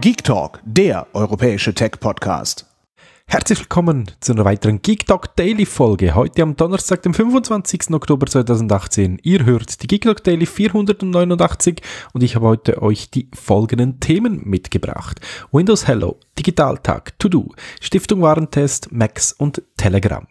Geek Talk, der europäische Tech-Podcast. Herzlich willkommen zu einer weiteren Geek Talk Daily Folge. Heute am Donnerstag, dem 25. Oktober 2018. Ihr hört die Geek Talk Daily 489 und ich habe heute euch die folgenden Themen mitgebracht. Windows Hello, Digitaltag, To Do, Stiftung Warentest, Max und Telegram.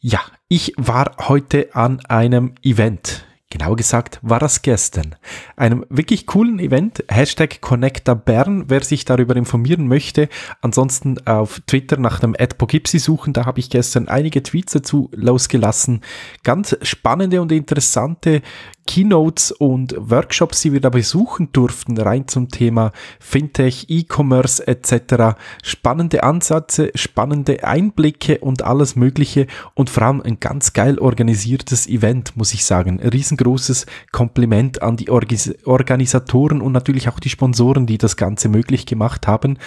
Ja, ich war heute an einem Event. Genau gesagt war das gestern. Einem wirklich coolen Event. Hashtag ConnectaBern, wer sich darüber informieren möchte. Ansonsten auf Twitter nach dem Ad suchen. Da habe ich gestern einige Tweets dazu losgelassen. Ganz spannende und interessante Keynotes und Workshops, die wir da besuchen durften, rein zum Thema Fintech, E-Commerce etc. Spannende Ansätze, spannende Einblicke und alles Mögliche und vor allem ein ganz geil organisiertes Event, muss ich sagen. Ein riesengroßes Kompliment an die Orgis Organisatoren und natürlich auch die Sponsoren, die das Ganze möglich gemacht haben.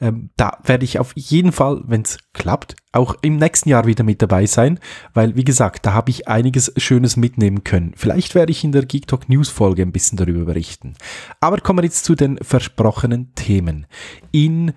Ähm, da werde ich auf jeden Fall, wenn es klappt, auch im nächsten Jahr wieder mit dabei sein, weil wie gesagt, da habe ich einiges Schönes mitnehmen können. Vielleicht werde ich in der Geek Talk News Folge ein bisschen darüber berichten. Aber kommen wir jetzt zu den versprochenen Themen. In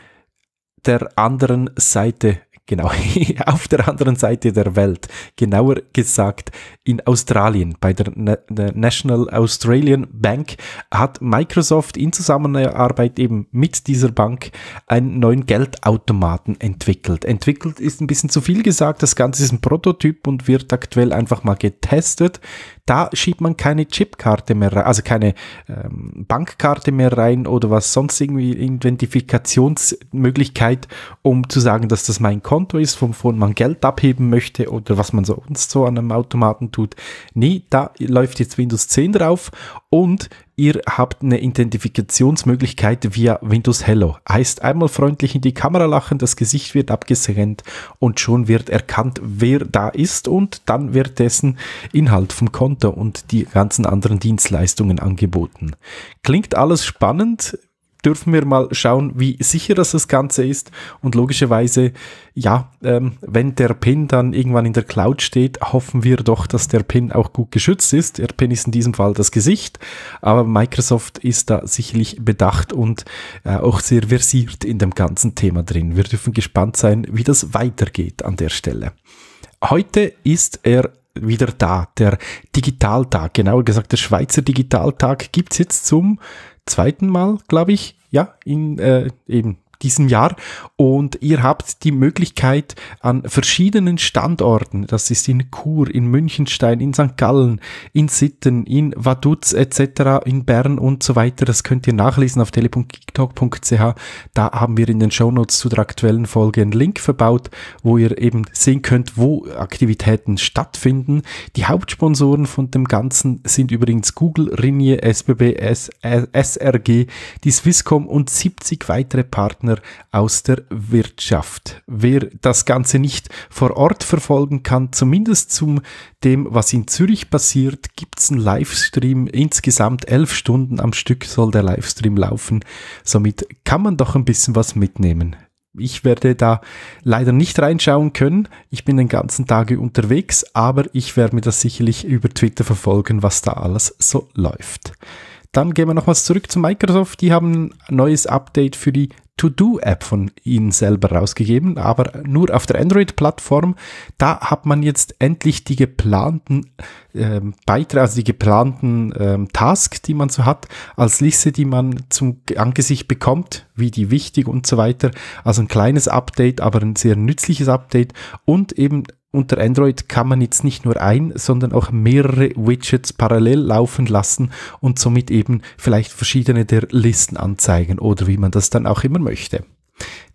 der anderen Seite genau, auf der anderen Seite der Welt, genauer gesagt in Australien. Bei der, Na der, National Australian Bank hat Microsoft in Zusammenarbeit eben mit dieser Bank einen neuen Geldautomaten entwickelt. Entwickelt ist ein bisschen zu viel gesagt, das Ganze ist ein Prototyp und wird aktuell einfach mal getestet da schiebt man keine Chipkarte mehr rein, also keine ähm, Bankkarte mehr rein oder was sonst irgendwie Identifikationsmöglichkeit, um zu sagen, dass das mein Konto ist, wovon man Geld abheben möchte oder was man sonst so an einem Automaten tut. Nee, da läuft jetzt Windows 10 drauf und ihr habt eine Identifikationsmöglichkeit via Windows Hello. Heißt einmal freundlich in die Kamera lachen, das Gesicht wird abgesenkt und schon wird erkannt, wer da ist und dann wird dessen Inhalt vom Konto und die ganzen anderen Dienstleistungen angeboten. Klingt alles spannend, dürfen wir mal schauen, wie sicher das, das Ganze ist. Und logischerweise, ja, ähm, wenn der Pin dann irgendwann in der Cloud steht, hoffen wir doch, dass der Pin auch gut geschützt ist. Der Pin ist in diesem Fall das Gesicht, aber Microsoft ist da sicherlich bedacht und äh, auch sehr versiert in dem ganzen Thema drin. Wir dürfen gespannt sein, wie das weitergeht an der Stelle. Heute ist er wieder da. Der Digitaltag, genauer gesagt, der Schweizer Digitaltag gibt's jetzt zum zweiten Mal, glaube ich. Ja, in äh, eben diesem Jahr. Und ihr habt die Möglichkeit an verschiedenen Standorten, das ist in Chur, in Münchenstein, in St. Gallen, in Sitten, in Vaduz etc., in Bern und so weiter, das könnt ihr nachlesen auf tele.geektalk.ch. Da haben wir in den Shownotes zu der aktuellen Folge einen Link verbaut, wo ihr eben sehen könnt, wo Aktivitäten stattfinden. Die Hauptsponsoren von dem Ganzen sind übrigens Google, Rinje, SBB, SRG, die Swisscom und 70 weitere Partner Partner aus der Wirtschaft. Wer das Ganze nicht vor Ort verfolgen kann, zumindest zum dem, was in Zürich passiert, gibt es einen Livestream. Insgesamt elf Stunden am Stück soll der Livestream laufen. Somit kann man doch ein bisschen was mitnehmen. Ich werde da leider nicht reinschauen können. Ich bin den ganzen Tag unterwegs, aber ich werde mir das sicherlich über Twitter verfolgen, was da alles so läuft. Dann gehen wir nochmals zurück zu Microsoft. Die haben ein neues Update für die To-Do-App von ihnen selber rausgegeben, aber nur auf der Android-Plattform. Da hat man jetzt endlich die geplanten ähm, Beiträge, also die geplanten ähm, Tasks, die man so hat, als Liste, die man zum Angesicht bekommt, wie die wichtig und so weiter. Also ein kleines Update, aber ein sehr nützliches Update und eben unter Android kann man jetzt nicht nur ein, sondern auch mehrere Widgets parallel laufen lassen und somit eben vielleicht verschiedene der Listen anzeigen oder wie man das dann auch immer möchte.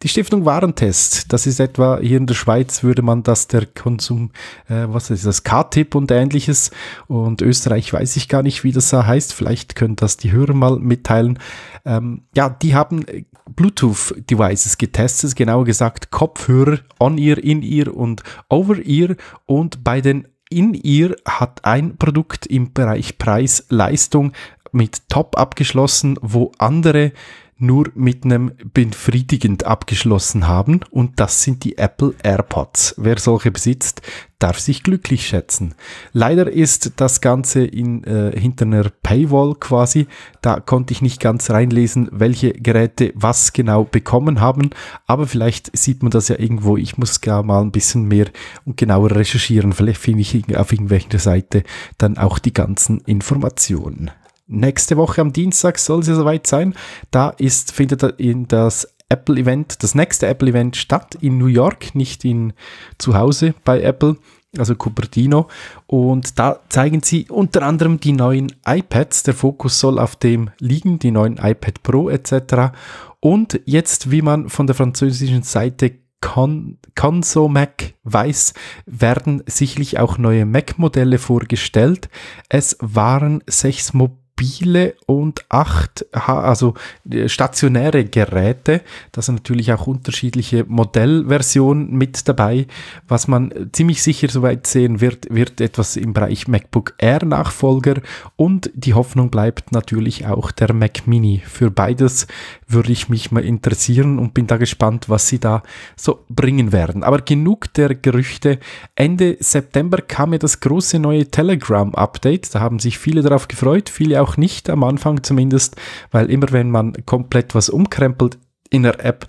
Die Stiftung Warentest, das ist etwa hier in der Schweiz würde man das der Konsum, äh, was ist das, K-Tipp und ähnliches. Und Österreich weiß ich gar nicht, wie das da heißt. Vielleicht können das die Hörer mal mitteilen. Ähm, ja, die haben äh, Bluetooth-Devices getestet, genauer gesagt Kopfhörer, On-Ear, In-Ear und Over-Ear. Und bei den In-Ear hat ein Produkt im Bereich Preis-Leistung mit Top abgeschlossen, wo andere nur mit einem befriedigend abgeschlossen haben und das sind die Apple AirPods. Wer solche besitzt, darf sich glücklich schätzen. Leider ist das Ganze in, äh, hinter einer Paywall quasi. Da konnte ich nicht ganz reinlesen, welche Geräte was genau bekommen haben. Aber vielleicht sieht man das ja irgendwo. Ich muss gar mal ein bisschen mehr und genauer recherchieren. Vielleicht finde ich auf irgendwelcher Seite dann auch die ganzen Informationen. Nächste Woche am Dienstag soll sie soweit sein. Da ist, findet in das Apple Event, das nächste Apple Event statt in New York, nicht in zu Hause bei Apple, also Cupertino. Und da zeigen sie unter anderem die neuen iPads. Der Fokus soll auf dem liegen, die neuen iPad Pro etc. Und jetzt, wie man von der französischen Seite Con Consomac weiß, werden sicherlich auch neue Mac-Modelle vorgestellt. Es waren sechs Mobilität mobile und acht, also äh, stationäre Geräte. Da sind natürlich auch unterschiedliche Modellversionen mit dabei. Was man äh, ziemlich sicher soweit sehen wird, wird etwas im Bereich MacBook Air Nachfolger und die Hoffnung bleibt natürlich auch der Mac Mini. Für beides würde ich mich mal interessieren und bin da gespannt, was sie da so bringen werden. Aber genug der Gerüchte. Ende September kam ja das große neue Telegram-Update. Da haben sich viele darauf gefreut, viele auch auch nicht am Anfang zumindest, weil immer wenn man komplett was umkrempelt in der App,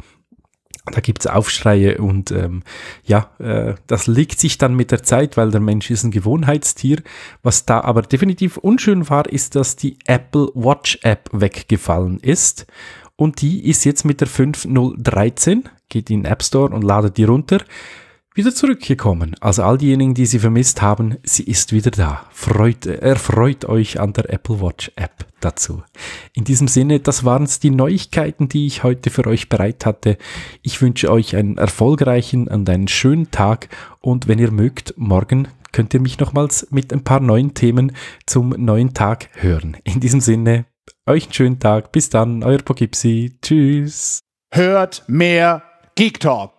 da gibt es Aufschreie und ähm, ja, äh, das legt sich dann mit der Zeit, weil der Mensch ist ein Gewohnheitstier. Was da aber definitiv unschön war, ist, dass die Apple Watch App weggefallen ist und die ist jetzt mit der 5013, geht in den App Store und ladet die runter wieder zurückgekommen. Also all diejenigen, die sie vermisst haben, sie ist wieder da. Freut, erfreut euch an der Apple Watch App dazu. In diesem Sinne, das waren es die Neuigkeiten, die ich heute für euch bereit hatte. Ich wünsche euch einen erfolgreichen und einen schönen Tag und wenn ihr mögt, morgen könnt ihr mich nochmals mit ein paar neuen Themen zum neuen Tag hören. In diesem Sinne, euch einen schönen Tag. Bis dann, euer Pogipsi. Tschüss. Hört mehr Geek Talk.